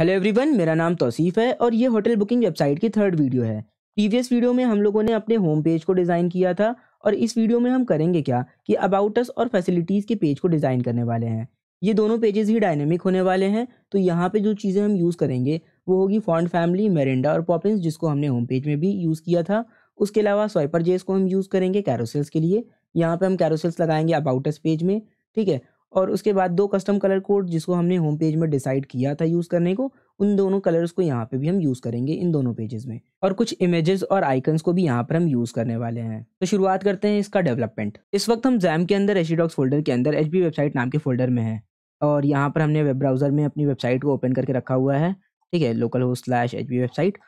Hello everyone मेरा नाम तौसीफ है और ये होटल बुकिंग वेबसाइट की थर्ड वीडियो है प्रीवियस वीडियो में हम लोगों ने अपने होम पेज को डिज़ाइन किया था और इस वीडियो में हम करेंगे क्या कि अबाउट अस और फैसिलिटीज़ के पेज को डिज़ाइन करने वाले हैं ये दोनों पेजेस ही डायनेमिक होने वाले हैं तो यहाँ पर जो चीज़ें हम यूज़ करेंगे वो होगी फॉन्ट फैमिली मेरेंडा और पॉपिंस जिसको हमने होम पेज में भी यूज़ किया था उसके अलावा स्वाइपर जेस को हम यूज़ करेंगे कैरोसेल्स के लिए यहाँ पर हम कैरोसेल्स लगाएंगे अबाउटस पेज में ठीक है और उसके बाद दो कस्टम कलर कोड जिसको हमने होम पेज में डिसाइड किया था यूज़ करने को उन दोनों कलर्स को यहाँ पे भी हम यूज़ करेंगे इन दोनों पेजेस में और कुछ इमेजेस और आइकन्स को भी यहाँ पर हम यूज़ करने वाले हैं तो शुरुआत करते हैं इसका डेवलपमेंट इस वक्त हम जैम के अंदर एच फोल्डर के अंदर एच वेबसाइट नाम के फोल्डर में है और यहाँ पर हमने वेब ब्राउज़र में अपनी वेबसाइट को ओपन करके रखा हुआ है ठीक है लोकल हो स्लैश एच वेबसाइट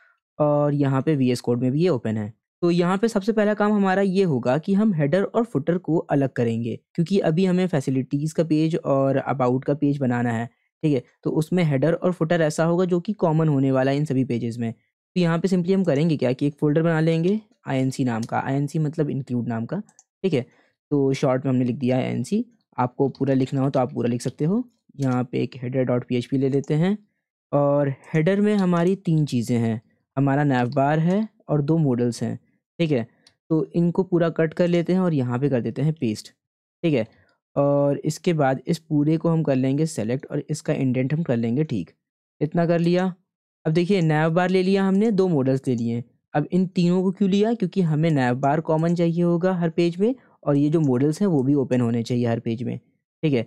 और यहाँ पर वी कोड में भी ये ओपन है तो यहाँ पे सबसे पहला काम हमारा ये होगा कि हम हेडर और फुटर को अलग करेंगे क्योंकि अभी हमें फैसिलिटीज़ का पेज और अबाउट का पेज बनाना है ठीक है तो उसमें हेडर और फुटर ऐसा होगा जो कि कॉमन होने वाला है इन सभी पेजेस में तो यहाँ पे सिंपली हम करेंगे क्या कि एक फ़ोल्डर बना लेंगे आई नाम का आई मतलब इंक्लूड नाम का ठीक है तो शॉर्ट में हमने लिख दिया है आई आपको पूरा लिखना हो तो आप पूरा लिख सकते हो यहाँ पे एक हेडर डॉट पी ले लेते हैं और हेडर में हमारी तीन चीज़ें हैं हमारा नैव बार है और दो मॉडल्स हैं ठीक है तो इनको पूरा कट कर लेते हैं और यहाँ पे कर देते हैं पेस्ट ठीक है और इसके बाद इस पूरे को हम कर लेंगे सेलेक्ट और इसका इंडेंट हम कर लेंगे ठीक इतना कर लिया अब देखिए नैव बार ले लिया हमने दो मॉडल्स ले लिए अब इन तीनों को क्यों लिया क्योंकि हमें नैव बार कॉमन चाहिए होगा हर पेज में और ये जो मॉडल्स हैं वो भी ओपन होने चाहिए हर पेज में ठीक है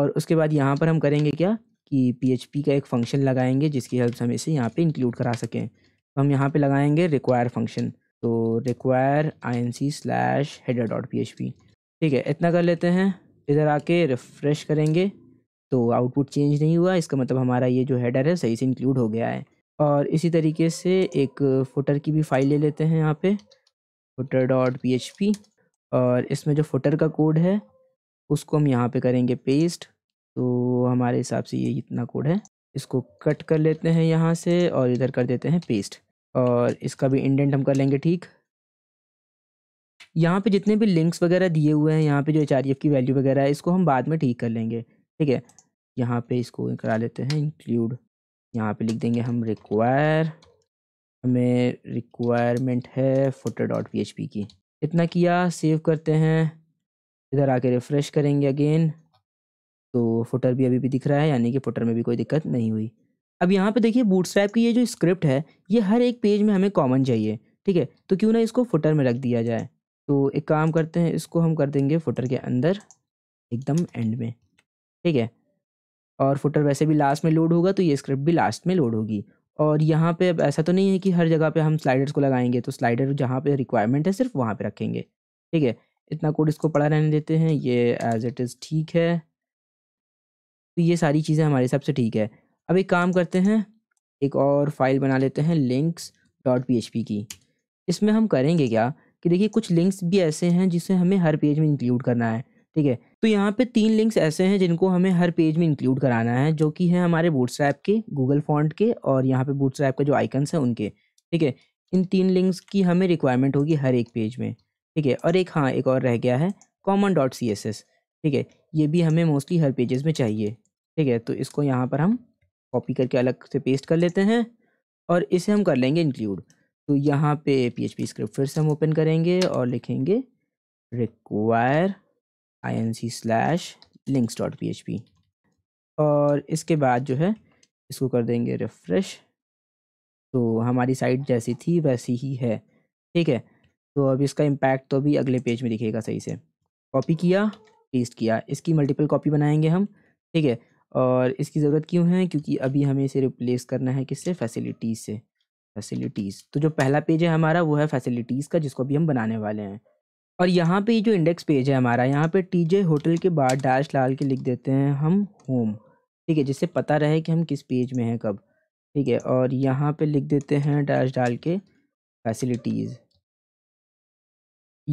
और उसके बाद यहाँ पर हम करेंगे क्या कि पी का एक फंक्शन लगाएंगे जिसकी हेल्प हम इसे यहाँ पर इंक्लूड करा सकें तो हम यहाँ पर लगाएंगे रिक्वायर फंक्शन तो require I N C slash header dot P H P ठीक है इतना कर लेते हैं इधर आके रिफ़्रेश करेंगे तो आउटपुट चेंज नहीं हुआ इसका मतलब हमारा ये जो हेडर है सही से इंक्लूड हो गया है और इसी तरीके से एक फुटर की भी फाइल ले लेते हैं यहाँ पे footer dot P H P और इसमें जो फुटर का कोड है उसको हम यहाँ पे करेंगे पेस्ट तो हमारे हिसाब से ये इतना कोड है इसको कट कर लेते हैं यहाँ से और इधर कर देते हैं पेस्ट और इसका भी इंडेंट हम कर लेंगे ठीक यहाँ पे जितने भी लिंक्स वगैरह दिए हुए हैं यहाँ पे जो एच की वैल्यू वगैरह है इसको हम बाद में ठीक कर लेंगे ठीक है यहाँ पे इसको करा लेते हैं इंक्लूड यहाँ पे लिख देंगे हम रिक्वायर हमें रिक्वायरमेंट है फोटो डॉट पी की इतना किया सेव करते हैं इधर आके रिफ़्रेश करेंगे अगेन तो फुटर भी अभी भी दिख रहा है यानी कि फुटर में भी कोई दिक्कत नहीं हुई अब यहाँ पे देखिए बूटस्ट्रैप की ये जो स्क्रिप्ट है ये हर एक पेज में हमें कॉमन चाहिए ठीक है तो क्यों ना इसको फुटर में रख दिया जाए तो एक काम करते हैं इसको हम कर देंगे फुटर के अंदर एकदम एंड में ठीक है और फुटर वैसे भी लास्ट में लोड होगा तो ये स्क्रिप्ट भी लास्ट में लोड होगी और यहाँ पे अब ऐसा तो नहीं है कि हर जगह पे हम स्लाइडर्स को लगाएंगे तो स्लाइडर जहाँ पे रिक्वायरमेंट है सिर्फ वहाँ पे रखेंगे ठीक है इतना कोड इसको पढ़ा रहने देते हैं ये एज इट इज़ ठीक है तो ये सारी चीज़ें हमारे हिसाब से ठीक है अब एक काम करते हैं एक और फाइल बना लेते हैं लिंक्स डॉट पी की इसमें हम करेंगे क्या कि देखिए कुछ लिंक्स भी ऐसे हैं जिसे हमें हर पेज में इंक्लूड करना है ठीक है तो यहाँ पे तीन लिंक्स ऐसे हैं जिनको हमें हर पेज में इंक्लूड कराना है जो कि है हमारे बूटस्ट्रैप के गूगल फॉन्ट के और यहाँ पे बूटस्ट्रैप का जो आइकन्स हैं उनके ठीक है इन तीन लिंक्स की हमें रिक्वायरमेंट होगी हर एक पेज में ठीक है और एक हाँ एक और रह गया है common dot C S S ठीक है ये भी हमें मोस्टली हर पेजेस में चाहिए ठीक है तो इसको यहाँ पर हम कॉपी करके अलग से पेस्ट कर लेते हैं और इसे हम कर लेंगे इंक्लूड तो यहाँ पे पी स्क्रिप्ट फिर से हम ओपन करेंगे और लिखेंगे require I N C slash links dot P H P और इसके बाद जो है इसको कर देंगे रिफ़्रेश तो हमारी साइट जैसी थी वैसी ही है ठीक है तो अब इसका इम्पैक्ट तो अभी अगले पेज में दिखेगा सही से कॉपी किया पेस्ट किया इसकी मल्टीपल कॉपी बनाएंगे हम ठीक है और इसकी ज़रूरत क्यों है क्योंकि अभी हमें इसे रिप्लेस करना है किससे फैसिलिटीज़ से फैसिलिटीज़ तो जो पहला पेज है हमारा वो है फैसिलिटीज़ का जिसको अभी हम बनाने वाले हैं और यहाँ पे जो इंडेक्स पेज है हमारा यहाँ पे टीजे होटल के बाद डैश लाल के लिख देते हैं हम होम ठीक है जिससे पता रहे कि हम किस पेज में हैं कब ठीक है और यहाँ पे लिख देते हैं डैश डाल के फैसिलिटीज़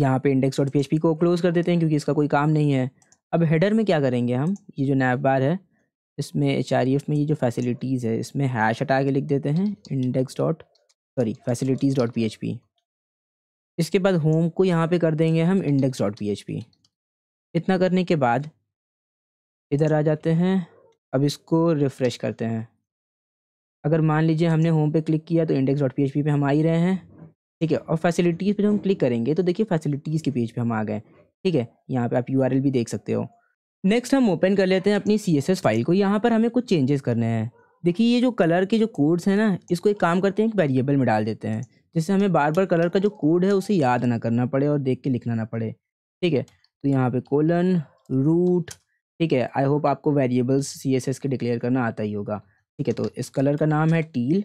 यहाँ पे इंडेक्स डॉट पी को क्लोज़ कर देते हैं क्योंकि इसका कोई काम नहीं है अब हेडर में क्या करेंगे हम ये जो नैब बार है इसमें एच आर एफ में ये जो फैसिलिटीज़ है इसमें हैश हटा के लिख देते हैं index dot sorry facilities dot P H P इसके बाद होम को यहाँ पे कर देंगे हम index dot P H P इतना करने के बाद इधर आ जाते हैं अब इसको रिफ़्रेश करते हैं अगर मान लीजिए हमने होम पे क्लिक किया तो index dot P H P पे हम आ ही रहे हैं ठीक है और फैसिलिटीज़ पे जब हम क्लिक करेंगे तो देखिए फैसिलिटीज़ के पेज पे हम आ गए ठीक है यहाँ पे आप यू आर एल भी देख सकते हो नेक्स्ट हम ओपन कर लेते हैं अपनी सी फाइल को यहाँ पर हमें कुछ चेंजेस करने हैं देखिए ये जो कलर के जो कोड्स हैं ना इसको एक काम करते हैं एक वेरिएबल में डाल देते हैं जिससे हमें बार बार कलर का जो कोड है उसे याद ना करना पड़े और देख के लिखना ना पड़े ठीक है तो यहाँ पे कोलन रूट ठीक है आई होप आपको वेरिएबल्स सी एस एस के डिक्लेयर करना आता ही होगा ठीक है तो इस कलर का नाम है टील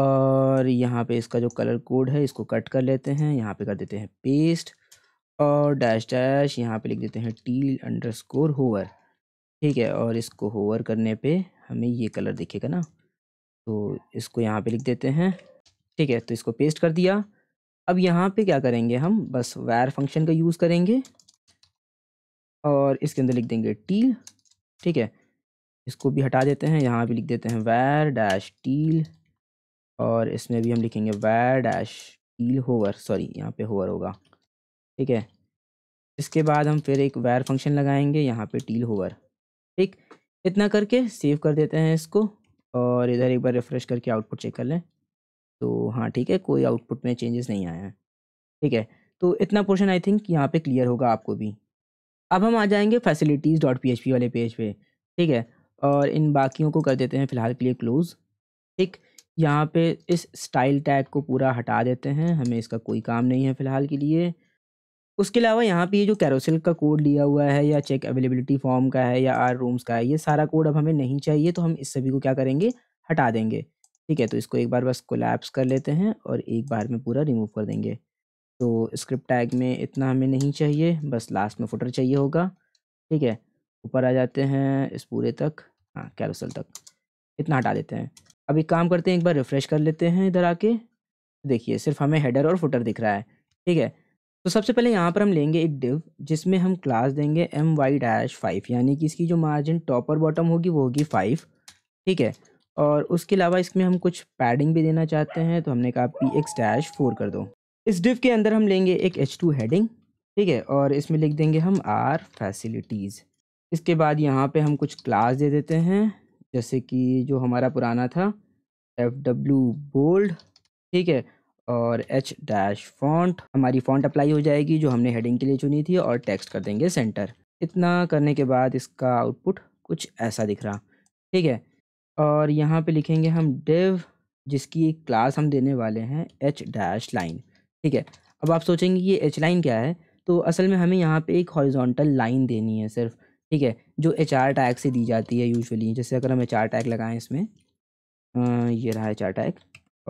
और यहाँ पे इसका जो कलर कोड है इसको कट कर लेते हैं यहाँ पे कर देते हैं पेस्ट और डैश डैश यहाँ पे लिख देते हैं टील अंडर स्कोर होवर ठीक है और इसको होवर करने पे हमें ये कलर दिखेगा ना तो इसको यहाँ पे लिख देते हैं ठीक है तो इसको पेस्ट कर दिया अब यहाँ पे क्या करेंगे हम बस वायर फंक्शन का यूज़ करेंगे और इसके अंदर लिख देंगे टील ठीक है इसको भी हटा देते हैं यहाँ भी लिख देते हैं वायर डैश टील और इसमें भी हम लिखेंगे wire dash teal hover sorry यहाँ पे होवर होगा ठीक है इसके बाद हम फिर एक वायर फंक्शन लगाएंगे यहाँ पे टील होवर ठीक इतना करके सेव कर देते हैं इसको और इधर एक बार रिफ़्रेश करके आउटपुट चेक कर लें तो हाँ ठीक है कोई आउटपुट में चेंजेस नहीं आया है ठीक है तो इतना पोर्शन आई थिंक यहाँ पे क्लियर होगा आपको भी अब हम आ जाएंगे facilities dot P H P वाले पेज पे ठीक है और इन बाकियों को कर देते हैं फ़िलहाल के लिए क्लोज़ ठीक यहाँ पे इस स्टाइल टैग को पूरा हटा देते हैं हमें इसका कोई काम नहीं है फ़िलहाल के लिए उसके अलावा यहाँ पे ये जो कैरोसिल का कोड लिया हुआ है या चेक अवेलेबिलिटी फॉर्म का है या आर रूम्स का है ये सारा कोड अब हमें नहीं चाहिए तो हम इस सभी को क्या करेंगे हटा देंगे ठीक है तो इसको एक बार बस कोलैप्स कर लेते हैं और एक बार में पूरा रिमूव कर देंगे तो स्क्रिप्ट टैग में इतना हमें नहीं चाहिए बस लास्ट में फुटर चाहिए होगा ठीक है ऊपर आ जाते हैं इस पूरे तक हाँ कैरोसल तक इतना हटा देते हैं अब एक काम करते हैं एक बार रिफ़्रेश कर लेते हैं इधर आके देखिए सिर्फ हमें हेडर और फुटर दिख रहा है ठीक है तो सबसे पहले यहाँ पर हम लेंगे एक डिव जिसमें हम क्लास देंगे एम वाई डैश फाइव यानी कि इसकी जो मार्जिन टॉप और बॉटम होगी वो होगी फाइव ठीक है और उसके अलावा इसमें हम कुछ पैडिंग भी देना चाहते हैं तो हमने कहा पी एक्स डैश फोर कर दो इस डिव के अंदर हम लेंगे एक एच टू हेडिंग ठीक है और इसमें लिख देंगे हम आर फैसिलिटीज़ इसके बाद यहाँ पर हम कुछ क्लास दे देते हैं जैसे कि जो हमारा पुराना था एफ डब्ल्यू बोल्ड ठीक है और एच डैश फॉन्ट हमारी फॉन्ट अप्लाई हो जाएगी जो हमने हेडिंग के लिए चुनी थी और टेक्स्ट कर देंगे सेंटर इतना करने के बाद इसका आउटपुट कुछ ऐसा दिख रहा ठीक है और यहाँ पे लिखेंगे हम डिव जिसकी क्लास हम देने वाले हैं एच डैश लाइन ठीक है अब आप सोचेंगे ये एच लाइन क्या है तो असल में हमें यहाँ पर एक हॉरिजॉन्टल लाइन देनी है सिर्फ ठीक है जो एच आर टैग से दी जाती है यूजली जैसे अगर हम एच आर टैग लगाएं इसमें आ, ये रहा एच आर टैग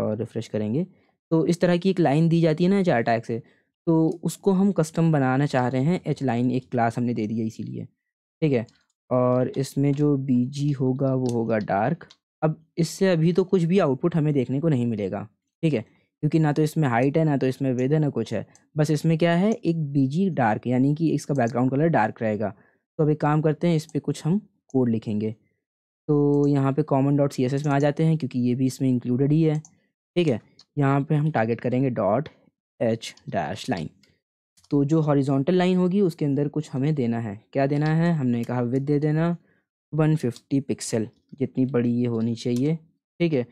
और रिफ़्रेश करेंगे तो इस तरह की एक लाइन दी जाती है ना एच आर टैग से तो उसको हम कस्टम बनाना चाह रहे हैं एच लाइन एक क्लास हमने दे दी है इसीलिए ठीक है और इसमें जो बी जी होगा वो होगा डार्क अब इससे अभी तो कुछ भी आउटपुट हमें देखने को नहीं मिलेगा ठीक है क्योंकि ना तो इसमें हाइट है ना तो इसमें वेद है ना कुछ है बस इसमें क्या है एक बीजी डार्क यानी कि इसका बैकग्राउंड कलर डार्क रहेगा तो अब एक काम करते हैं इस पर कुछ हम कोड लिखेंगे तो यहाँ पे common dot C S S में आ जाते हैं क्योंकि ये भी इसमें इंक्लूडेड ही है ठीक है यहाँ पे हम टारगेट करेंगे डॉट एच डैश लाइन तो जो हॉरिजॉन्टल लाइन होगी उसके अंदर कुछ हमें देना है क्या देना है हमने कहा विद दे देना वन फिफ्टी पिक्सल जितनी बड़ी ये होनी चाहिए ठीक है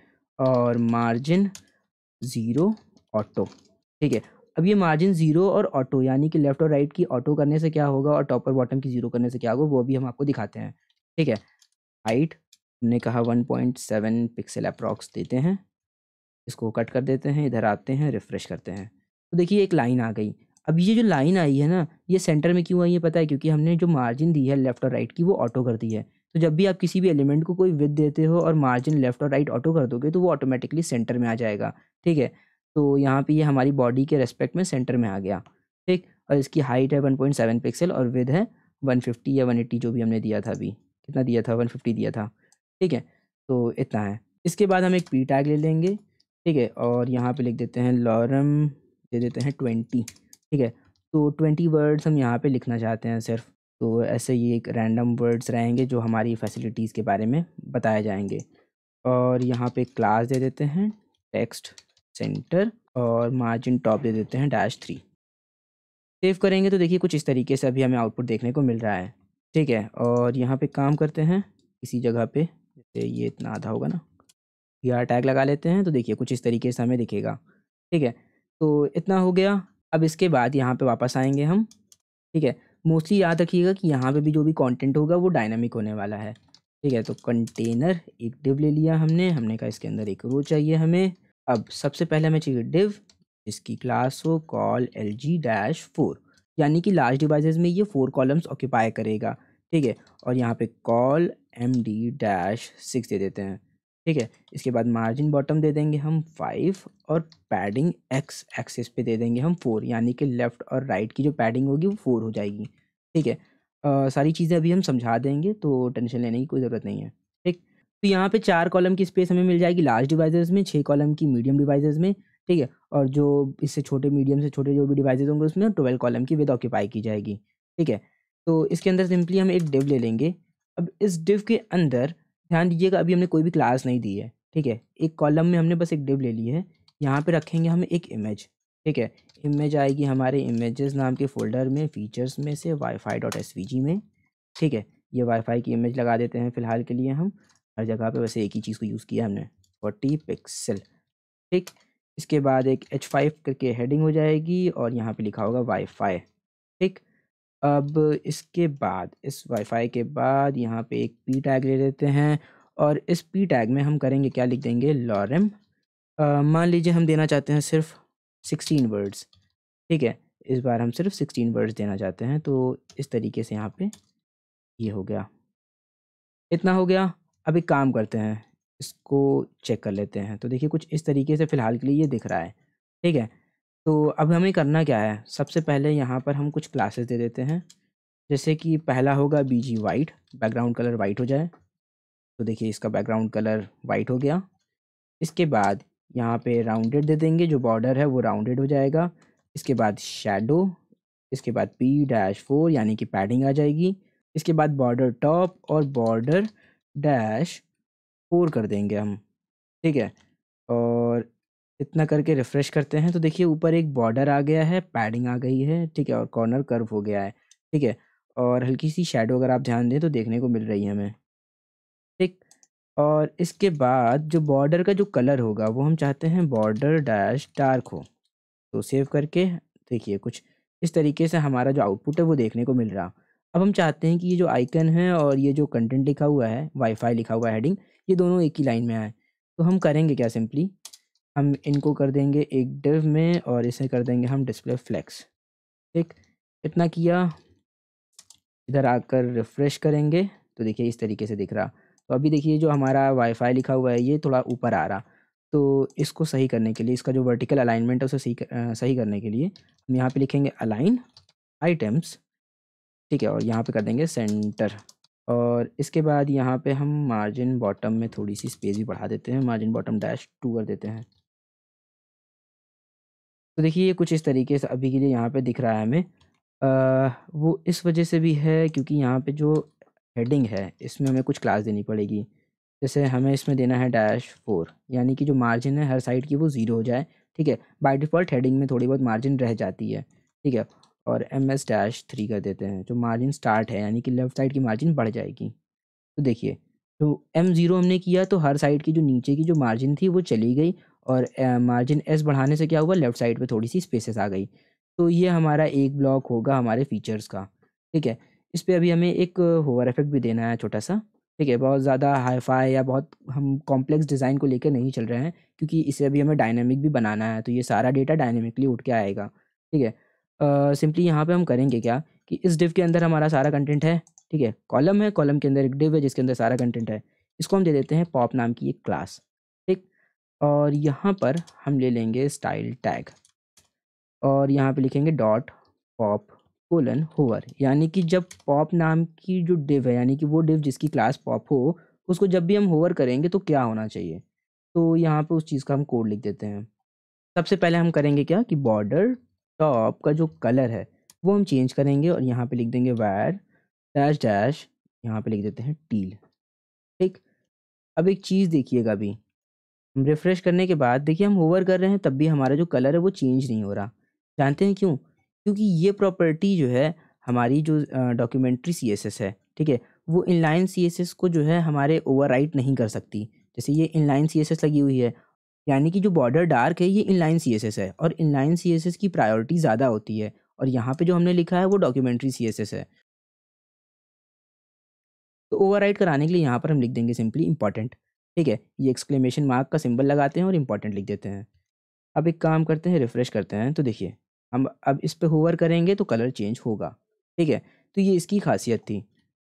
और मार्जिन ज़ीरो ऑटो ठीक है अब ये मार्जिन ज़ीरो और ऑटो यानी कि लेफ़्ट और राइट की ऑटो करने से क्या होगा और टॉप और बॉटम की ज़ीरो करने से क्या होगा वो भी हम आपको दिखाते हैं ठीक है हाइट हमने कहा one point seven pixel approx देते हैं इसको कट कर देते हैं इधर आते हैं रिफ़्रेश करते हैं तो देखिए एक लाइन आ गई अब ये जो लाइन आई है ना ये सेंटर में क्यों आई है पता है क्योंकि हमने जो मार्जिन दी है लेफ़्ट और राइट की वो ऑटो कर दी है तो जब भी आप किसी भी एलिमेंट को कोई विथ देते हो और मार्जिन लेफ़्ट और राइट ऑटो कर दोगे तो वो ऑटोमेटिकली सेंटर में आ जाएगा ठीक है तो यहाँ पर ये हमारी बॉडी के रेस्पेक्ट में सेंटर में आ गया ठीक और इसकी हाइट है वन पॉइंट सेवन पिक्सल और विद है वन फिफ्टी या वन एट्टी जो भी हमने दिया था अभी कितना दिया था वन फिफ्टी दिया था ठीक है तो इतना है इसके बाद हम एक पी टैग ले लेंगे ठीक है और यहाँ पे लिख देते हैं लॉरम दे देते हैं ट्वेंटी ठीक है तो ट्वेंटी वर्ड्स हम यहाँ पे लिखना चाहते हैं सिर्फ तो ऐसे ये एक रैंडम वर्ड्स रहेंगे जो हमारी फैसिलिटीज़ के बारे में बताए जाएंगे और यहाँ पे क्लास दे देते हैं टेक्स्ट सेंटर और मार्जिन टॉप दे देते हैं डैश थ्री सेव करेंगे तो देखिए कुछ इस तरीके से अभी हमें आउटपुट देखने को मिल रहा है ठीक है और यहाँ पर काम करते हैं किसी जगह पर जैसे ये इतना आधा होगा ना वी आर टैग लगा लेते हैं तो देखिए कुछ इस तरीके से हमें दिखेगा ठीक है तो इतना हो गया अब इसके बाद यहाँ पे वापस आएंगे हम ठीक है मोस्टली याद रखिएगा कि यहाँ पे भी जो भी कंटेंट होगा वो डायनामिक होने वाला है ठीक है तो कंटेनर एक डिव ले लिया हमने हमने कहा इसके अंदर एक रो चाहिए हमें अब सबसे पहले हमें चाहिए डिव जिसकी क्लास हो col L G dash four यानी कि लार्ज डिवाइसेस में ये फोर कॉलम्स ऑक्यूपाई करेगा ठीक है और यहाँ पे col M D dash six दे देते हैं ठीक है इसके बाद मार्जिन बॉटम दे देंगे हम फाइव और पैडिंग एक्स एक्सिस पे दे देंगे हम फोर यानी कि लेफ़्ट और राइट की जो पैडिंग होगी वो फोर हो जाएगी ठीक है आ, सारी चीज़ें अभी हम समझा देंगे तो टेंशन लेने की कोई ज़रूरत नहीं है ठीक तो यहाँ पे चार कॉलम की स्पेस हमें मिल जाएगी लार्ज डिवाइजर्स में छः कॉलम की मीडियम डिवाइजर्स में ठीक है और जो इससे छोटे मीडियम से छोटे जो भी डिवाइसेज होंगे उसमें ट्वेल्व कॉलम की विद ऑक्यूपाई की जाएगी ठीक है तो इसके अंदर सिंपली हम एक डिव ले लेंगे अब इस डिव के अंदर ध्यान दीजिएगा अभी हमने कोई भी क्लास नहीं दी है ठीक है एक कॉलम में हमने बस एक डिव ले ली है यहाँ पे रखेंगे हम एक इमेज ठीक है इमेज आएगी हमारे इमेजेस नाम के फोल्डर में फीचर्स में से वाईफाई डॉट एस में ठीक है ये वाईफाई की इमेज लगा देते हैं फिलहाल के लिए हम हर जगह पे वैसे एक ही चीज़ को यूज़ किया हमने फोर्टी पिक्सल ठीक इसके बाद एक एच फाइव करके हेडिंग हो जाएगी और यहाँ पर लिखा होगा वाई ठीक अब इसके बाद इस वाईफाई के बाद यहाँ पे एक पी टैग ले लेते हैं और इस पी टैग में हम करेंगे क्या लिख देंगे लॉरम मान लीजिए हम देना चाहते हैं सिर्फ सिक्सटीन वर्ड्स ठीक है इस बार हम सिर्फ सिक्सटीन वर्ड्स देना चाहते हैं तो इस तरीके से यहाँ पे ये हो गया इतना हो गया अब एक काम करते हैं इसको चेक कर लेते हैं तो देखिए कुछ इस तरीके से फ़िलहाल के लिए ये दिख रहा है ठीक है तो अब हमें करना क्या है सबसे पहले यहाँ पर हम कुछ क्लासेस दे देते हैं जैसे कि पहला होगा B G white background colour white हो जाए तो देखिए इसका बैकग्राउंड कलर वाइट हो गया इसके बाद यहाँ पे राउंडेड दे देंगे जो बॉर्डर है वो राउंडेड हो जाएगा इसके बाद शेडो इसके बाद पी डैश फोर यानी कि पैडिंग आ जाएगी इसके बाद बॉर्डर टॉप और बॉर्डर डैश फोर कर देंगे हम ठीक है और इतना करके रिफ़्रेश करते हैं तो देखिए ऊपर एक बॉर्डर आ गया है पैडिंग आ गई है ठीक है और कॉर्नर कर्व हो गया है ठीक है और हल्की सी शेडो अगर आप ध्यान दें तो देखने को मिल रही है हमें ठीक और इसके बाद जो बॉर्डर का जो कलर होगा वो हम चाहते हैं बॉर्डर डैश डार्क हो तो सेव करके देखिए कुछ इस तरीके से हमारा जो आउटपुट है वो देखने को मिल रहा अब हम चाहते हैं कि ये जो आइकन है और ये जो कंटेंट लिखा हुआ है वाईफाई लिखा हुआ है हेडिंग ये दोनों एक ही लाइन में आए तो हम करेंगे क्या सिंपली हम इनको कर देंगे एक डिव में और इसे कर देंगे हम डिस्प्ले फ्लैक्स ठीक इतना किया इधर आकर रिफ़्रेश करेंगे तो देखिए इस तरीके से दिख रहा तो अभी देखिए जो हमारा वाईफाई लिखा हुआ है ये थोड़ा ऊपर आ रहा तो इसको सही करने के लिए इसका जो वर्टिकल अलाइनमेंट है उसे सही कर, सही करने के लिए हम यहाँ पे लिखेंगे अलाइन आइटम्स ठीक है और यहाँ पे कर देंगे सेंटर और इसके बाद यहाँ पे हम मार्जिन बॉटम में थोड़ी सी स्पेस भी बढ़ा देते हैं मार्जिन बॉटम डैश टू कर देते हैं तो देखिए ये कुछ इस तरीके से अभी के लिए यहाँ पे दिख रहा है हमें वो इस वजह से भी है क्योंकि यहाँ पे जो हेडिंग है इसमें हमें कुछ क्लास देनी पड़ेगी जैसे हमें इसमें देना है डैश फोर यानी कि जो मार्जिन है हर साइड की वो ज़ीरो हो जाए ठीक है बाय डिफ़ॉल्ट हेडिंग में थोड़ी बहुत मार्जिन रह जाती है ठीक है और एम एस डैश थ्री कर देते हैं जो मार्जिन स्टार्ट है यानी कि लेफ़्ट साइड की मार्जिन बढ़ जाएगी तो देखिए तो एम ज़ीरो हमने किया तो हर साइड की जो नीचे की जो मार्जिन थी वो चली गई और मार्जिन एस बढ़ाने से क्या हुआ लेफ़्ट साइड पे थोड़ी सी स्पेसेस आ गई तो ये हमारा एक ब्लॉक होगा हमारे फीचर्स का ठीक है इस पर अभी हमें एक होवर इफेक्ट भी देना है छोटा सा ठीक है बहुत ज़्यादा हाई फाई या बहुत हम कॉम्प्लेक्स डिज़ाइन को लेकर नहीं चल रहे हैं क्योंकि इसे अभी हमें डायनेमिक भी बनाना है तो ये सारा डेटा डायनेमिकली उठ के आएगा ठीक है सिंपली यहाँ पे हम करेंगे क्या कि इस डिव के अंदर हमारा सारा कंटेंट है ठीक है कॉलम है कॉलम के अंदर एक डिव है जिसके अंदर सारा कंटेंट है इसको हम दे देते हैं पॉप नाम की एक क्लास और यहाँ पर हम ले लेंगे स्टाइल टैग और यहाँ पे लिखेंगे डॉट पॉप कोलन होवर यानी कि जब पॉप नाम की जो डिव है यानी कि वो डिव जिसकी क्लास पॉप हो उसको जब भी हम होवर करेंगे तो क्या होना चाहिए तो यहाँ पे उस चीज़ का हम कोड लिख देते हैं सबसे पहले हम करेंगे क्या कि बॉर्डर टॉप का जो कलर है वो हम चेंज करेंगे और यहाँ पे लिख देंगे वायर डैश डैश यहाँ पे लिख देते हैं टील ठीक अब एक चीज़ देखिएगा अभी रिफ्रेश करने के बाद देखिए हम होवर कर रहे हैं तब भी हमारा जो कलर है वो चेंज नहीं हो रहा जानते हैं क्यों क्योंकि ये प्रॉपर्टी जो है हमारी जो डॉक्यूमेंट्री सी है ठीक है वो इनलाइन सी को जो है हमारे ओवर नहीं कर सकती जैसे ये इनलाइन सी लगी हुई है यानी कि जो बॉर्डर डार्क है ये इनलाइन सी है और इनलाइन सी की प्रायोरिटी ज़्यादा होती है और यहाँ पे जो हमने लिखा है वो डॉक्यूमेंट्री सी है तो ओवर कराने के लिए यहाँ पर हम लिख देंगे सिंपली इंपॉर्टेंट ठीक है ये एक्सक्लेमेशन मार्क का सिंबल लगाते हैं और इम्पॉर्टेंट लिख देते हैं अब एक काम करते हैं रिफ़्रेश करते हैं तो देखिए हम अब इस पर होवर करेंगे तो कलर चेंज होगा ठीक है तो ये इसकी खासियत थी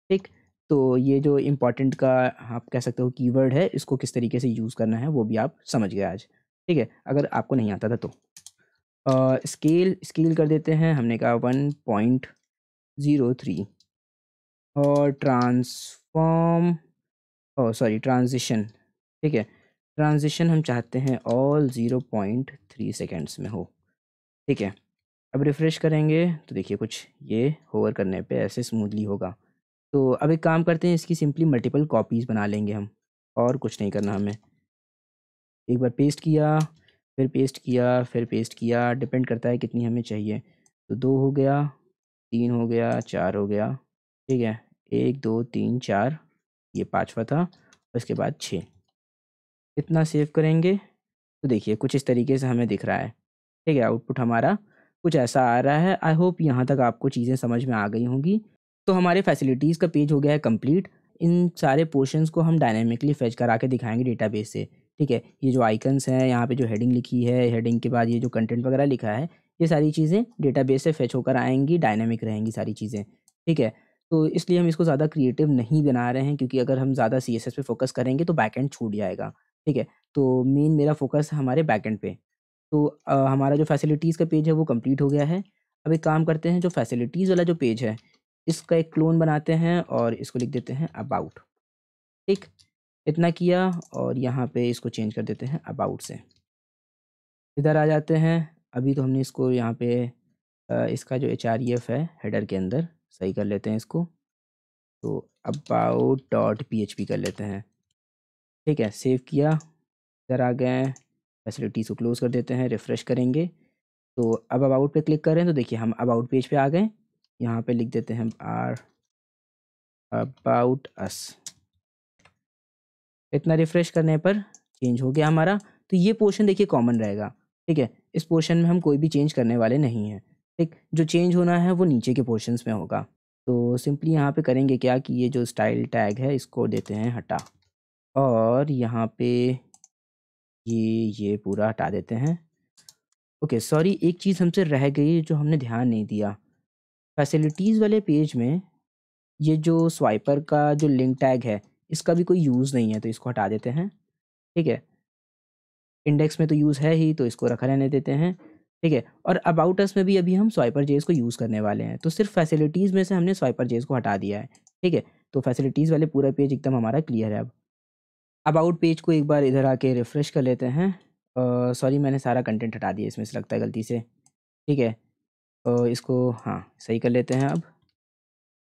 ठीक तो ये जो इम्पॉर्टेंट का आप कह सकते हो कीवर्ड है इसको किस तरीके से यूज़ करना है वो भी आप समझ गए आज ठीक है अगर आपको नहीं आता था तो स्केल uh, स्केल कर देते हैं हमने कहा वन पॉइंट ज़ीरो थ्री और ट्रांसफॉर्म सॉरी ट्रांजिशन ठीक है ट्रांजिशन हम चाहते हैं all zero point three seconds में हो ठीक है अब रिफ़्रेश करेंगे तो देखिए कुछ ये होवर करने पे ऐसे स्मूथली होगा तो अब एक काम करते हैं इसकी सिंपली मल्टीपल कॉपीज़ बना लेंगे हम और कुछ नहीं करना हमें एक बार पेस्ट किया फिर पेस्ट किया फिर पेस्ट किया डिपेंड करता है कितनी हमें चाहिए तो दो हो गया तीन हो गया चार हो गया ठीक है एक दो तीन चार ये पाँचवा था उसके बाद छः इतना सेव करेंगे तो देखिए कुछ इस तरीके से हमें दिख रहा है ठीक है आउटपुट हमारा कुछ ऐसा आ रहा है आई होप यहाँ तक आपको चीज़ें समझ में आ गई होंगी तो हमारे फैसिलिटीज़ का पेज हो गया है कम्प्लीट इन सारे पोर्शंस को हम डायनेमिकली फेच करा के दिखाएंगे डेटाबेस से ठीक है ये जो आइकन्स हैं यहाँ पे जो हेडिंग लिखी है हेडिंग के बाद ये जो कंटेंट वगैरह लिखा है ये सारी चीज़ें डेटाबेस से फेच होकर आएंगी डायनेमिक रहेंगी सारी चीज़ें ठीक है तो इसलिए हम इसको ज़्यादा क्रिएटिव नहीं बना रहे हैं क्योंकि अगर हम ज़्यादा सी पे फोकस करेंगे तो बैक एंड छूट जाएगा ठीक है तो मेन मेरा फोकस हमारे बैकएंड पे तो आ, हमारा जो फैसिलिटीज़ का पेज है वो कंप्लीट हो गया है अब एक काम करते हैं जो फैसिलिटीज़ वाला जो पेज है इसका एक क्लोन बनाते हैं और इसको लिख देते हैं अबाउट ठीक इतना किया और यहाँ पे इसको चेंज कर देते हैं अबाउट से इधर आ जाते हैं अभी तो हमने इसको यहाँ पे इसका जो एच आर ई एफ है हेडर के अंदर सही कर लेते हैं इसको तो about dot P H P कर लेते हैं ठीक है सेव किया इधर आ गए फैसिलिटीज़ को क्लोज़ कर देते हैं रिफ़्रेश करेंगे तो अब अबाउट पे क्लिक करें तो देखिए हम अबाउट पेज पे आ गए यहाँ पे लिख देते हैं हम आर अबाउट अस इतना रिफ़्रेश करने पर चेंज हो गया हमारा तो ये पोर्शन देखिए कॉमन रहेगा ठीक है इस पोर्शन में हम कोई भी चेंज करने वाले नहीं हैं ठीक जो चेंज होना है वो नीचे के पोर्शन में होगा तो सिंपली यहाँ पे करेंगे क्या कि ये जो स्टाइल टैग है इसको देते हैं हटा और यहाँ पे ये ये पूरा हटा देते हैं ओके सॉरी एक चीज़ हमसे रह गई जो हमने ध्यान नहीं दिया फैसिलिटीज़ वाले पेज में ये जो स्वाइपर का जो लिंक टैग है इसका भी कोई यूज़ नहीं है तो इसको हटा देते हैं ठीक है इंडेक्स में तो यूज़ है ही तो इसको रखा रहने देते हैं ठीक है और अबाउट अस में भी अभी हम स्वाइपर जेज को यूज़ करने वाले हैं तो सिर्फ फैसिलिटीज़ में से हमने स्वाइपर जेज को हटा दिया है ठीक है तो फैसिलिटीज़ वाले पूरा पेज एकदम हमारा क्लियर है अब अबाउट पेज को एक बार इधर आके रिफ़्रेश कर लेते हैं सॉरी मैंने सारा कंटेंट हटा दिया इसमें से लगता है गलती से ठीक है और इसको हाँ सही कर लेते हैं अब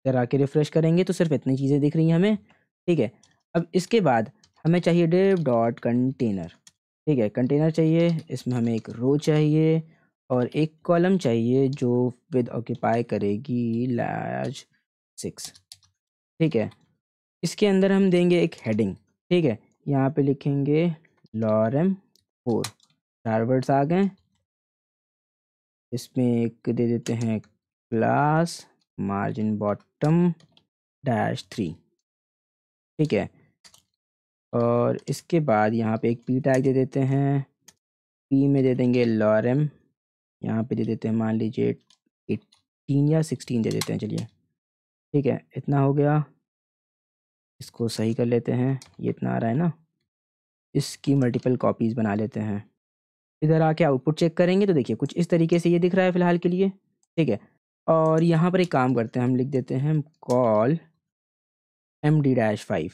इधर आके रिफ़्रेश करेंगे तो सिर्फ इतनी चीज़ें दिख रही हैं हमें ठीक है अब इसके बाद हमें चाहिए डेव डॉट कंटेनर ठीक है कंटेनर चाहिए इसमें हमें एक रो चाहिए और एक कॉलम चाहिए जो विद ऑक्यूपाई करेगी लार्ज सिक्स ठीक है इसके अंदर हम देंगे एक हेडिंग ठीक है यहाँ पे लिखेंगे लॉरम फोर चार वर्ड्स आ गए इसमें एक दे देते हैं class margin bottom dash three ठीक है और इसके बाद यहाँ पे एक पी टैग दे देते हैं पी में दे देंगे लॉरम यहाँ पे दे देते हैं मान लीजिए एटीन या सिक्सटीन दे देते हैं चलिए ठीक है इतना हो गया इसको सही कर लेते हैं ये इतना आ रहा है ना इसकी मल्टीपल कॉपीज़ बना लेते हैं इधर आके आउटपुट चेक करेंगे तो देखिए कुछ इस तरीके से ये दिख रहा है फ़िलहाल के लिए ठीक है और यहाँ पर एक काम करते हैं हम लिख देते हैं col M D dash five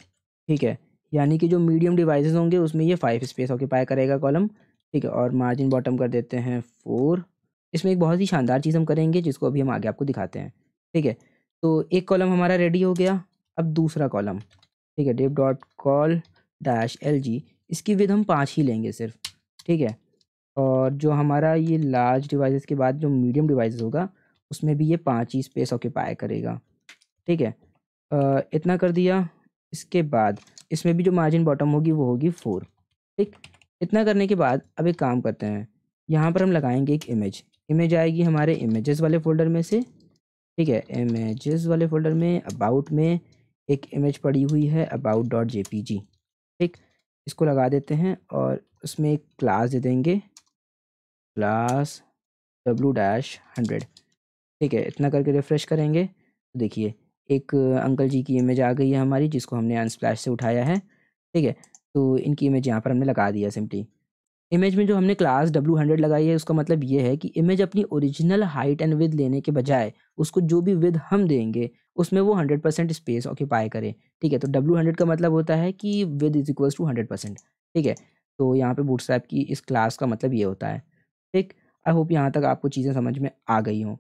ठीक है यानी कि जो मीडियम डिवाइसेस होंगे उसमें ये फाइव स्पेस ऑक्यूपाई करेगा कॉलम ठीक है और मार्जिन बॉटम कर देते हैं फोर इसमें एक बहुत ही शानदार चीज़ हम करेंगे जिसको अभी हम आगे आपको दिखाते हैं ठीक है तो एक कॉलम हमारा रेडी हो गया अब दूसरा कॉलम ठीक है div dot col dash L G इसकी विध हम पाँच ही लेंगे सिर्फ ठीक है और जो हमारा ये लार्ज डिवाइसेस के बाद जो मीडियम डिवाइसेस होगा उसमें भी ये पाँच ही स्पेस ऑक्यूपाई करेगा ठीक है आ, इतना कर दिया इसके बाद इसमें भी जो मार्जिन बॉटम होगी वो होगी फोर ठीक इतना करने के बाद अब एक काम करते हैं यहाँ पर हम लगाएंगे एक इमेज इमेज आएगी हमारे इमेजेस वाले फ़ोल्डर में से ठीक है इमेजेस वाले फ़ोल्डर में अबाउट में एक इमेज पड़ी हुई है अबाउट डॉट जी ठीक इसको लगा देते हैं और उसमें एक क्लास दे देंगे क्लास डब्लू डैश हंड्रेड ठीक है इतना करके रिफ़्रेश करेंगे तो देखिए एक अंकल जी की इमेज आ गई है हमारी जिसको हमने अनस्प्लैश से उठाया है ठीक है तो इनकी इमेज यहाँ पर हमने लगा दिया सिंपली इमेज में जो हमने क्लास डब्ल्यू हंड्रेड लगाई है उसका मतलब ये है कि इमेज अपनी ओरिजिनल हाइट एंड विद लेने के बजाय उसको जो भी विद हम देंगे उसमें वो हंड्रेड परसेंट स्पेस ऑक्यूपाई करें ठीक है तो डब्ल्यू हंड्रेड का मतलब होता है कि width is equals to hundred percent ठीक है तो यहाँ पे बूटस्ट्रैप की इस क्लास का मतलब ये होता है ठीक आई होप यहाँ तक आपको चीज़ें समझ में आ गई हों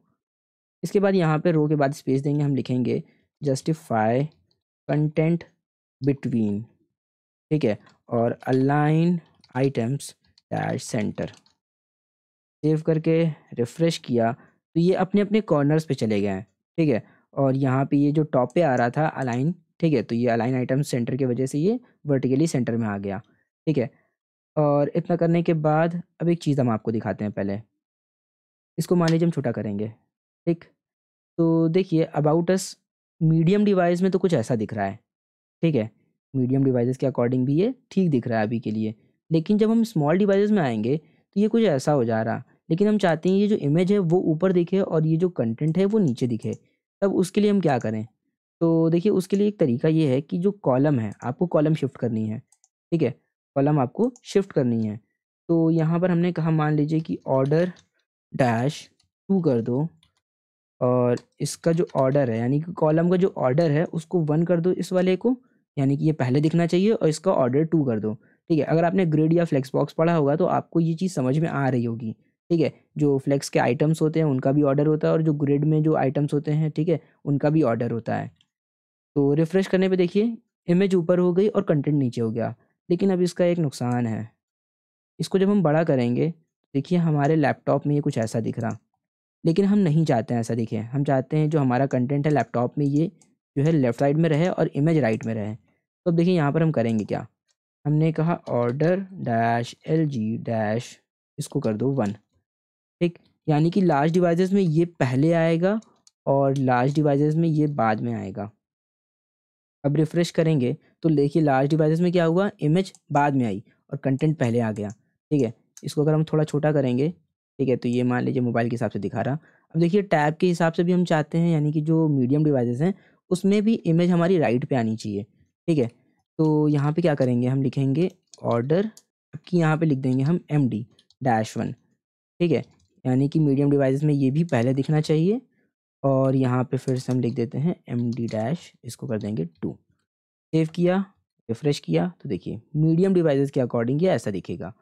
इसके बाद यहाँ पर रो के बाद स्पेस देंगे हम लिखेंगे जस्टिफाई कंटेंट बिटवीन ठीक है और align items dash center save करके रिफ़्रेश किया तो ये अपने अपने कॉर्नर्स पे चले गए हैं ठीक है और यहाँ पे ये जो टॉप पे आ रहा था अलाइन ठीक है तो ये अलाइन आइटम सेंटर की वजह से ये वर्टिकली सेंटर में आ गया ठीक है और इतना करने के बाद अब एक चीज़ हम आपको दिखाते हैं पहले इसको मान लीजिए हम छोटा करेंगे ठीक तो देखिए अबाउट अस मीडियम डिवाइस में तो कुछ ऐसा दिख रहा है ठीक है मीडियम डिवाइसेस के अकॉर्डिंग भी ये ठीक दिख रहा है अभी के लिए लेकिन जब हम स्मॉल डिवाइस में आएंगे तो ये कुछ ऐसा हो जा रहा लेकिन हम चाहते हैं ये जो इमेज है वो ऊपर दिखे और ये जो कंटेंट है वो नीचे दिखे तब उसके लिए हम क्या करें तो देखिए उसके लिए एक तरीका ये है कि जो कॉलम है आपको कॉलम शिफ्ट करनी है ठीक है कॉलम आपको शिफ्ट करनी है तो यहाँ पर हमने कहा मान लीजिए कि ऑर्डर डैश टू कर दो और इसका जो ऑर्डर है यानी कि कॉलम का जो ऑर्डर है उसको वन कर दो इस वाले को यानी कि ये पहले दिखना चाहिए और इसका ऑर्डर टू कर दो ठीक है अगर आपने ग्रिड या फ्लेक्स बॉक्स पढ़ा होगा तो आपको ये चीज़ समझ में आ रही होगी ठीक है जो फ्लेक्स के आइटम्स होते हैं उनका भी ऑर्डर होता है और जो ग्रिड में जो आइटम्स होते हैं ठीक है उनका भी ऑर्डर होता है तो रिफ्रेश करने पर देखिए इमेज ऊपर हो गई और कंटेंट नीचे हो गया लेकिन अब इसका एक नुकसान है इसको जब हम बड़ा करेंगे देखिए हमारे लैपटॉप में ये कुछ ऐसा दिख रहा लेकिन हम नहीं चाहते हैं ऐसा दिखे हम चाहते हैं जो हमारा कंटेंट है लैपटॉप में ये जो है लेफ़्ट साइड में रहे और इमेज राइट में रहे तो अब देखिए यहाँ पर हम करेंगे क्या हमने कहा order dash L G dash इसको कर दो वन ठीक यानी कि लार्ज डिवाइसेस में ये पहले आएगा और लार्ज डिवाइसेस में ये बाद में आएगा अब रिफ़्रेश करेंगे तो देखिए लार्ज डिवाइसेस में क्या हुआ इमेज बाद में आई और कंटेंट पहले आ गया ठीक है इसको अगर हम थोड़ा छोटा करेंगे ठीक है तो ये मान लीजिए मोबाइल के हिसाब से दिखा रहा अब देखिए टैब के हिसाब से भी हम चाहते हैं यानी कि जो मीडियम डिवाइसेस हैं उसमें भी इमेज हमारी राइट पर आनी चाहिए ठीक है तो यहाँ पे क्या करेंगे हम लिखेंगे ऑर्डर कि यहाँ पे लिख देंगे हम एम डी डैश वन ठीक है यानी कि मीडियम डिवाइस में ये भी पहले दिखना चाहिए और यहाँ पे फिर से हम लिख देते हैं एम डी डैश इसको कर देंगे टू सेव किया रिफ्रेश किया तो देखिए मीडियम डिवाइसेस के अकॉर्डिंग ये ऐसा दिखेगा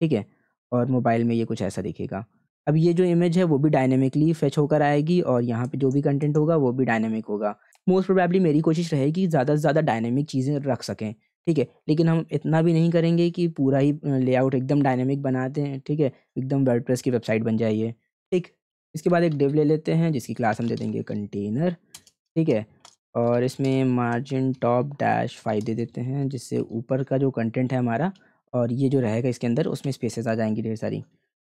ठीक है और मोबाइल में ये कुछ ऐसा दिखेगा अब ये जो इमेज है वो भी डायनेमिकली फेच होकर आएगी और यहाँ पे जो भी कंटेंट होगा वो भी डायनेमिक होगा मोस्ट प्रोबेबली मेरी कोशिश रहेगी ज़्यादा से ज़्यादा डायनेमिक चीज़ें रख सकें ठीक है लेकिन हम इतना भी नहीं करेंगे कि पूरा ही लेआउट एकदम डायनेमिक बनाते हैं ठीक है एकदम प्रेस की वेबसाइट बन जाइए ठीक इसके बाद एक डिव ले लेते हैं जिसकी क्लास हम दे देंगे कंटेनर ठीक है और इसमें मार्जिन टॉप डैश फाइव दे देते हैं जिससे ऊपर का जो कंटेंट है हमारा और ये जो रहेगा इसके अंदर उसमें स्पेसेस आ जाएंगी ढेर सारी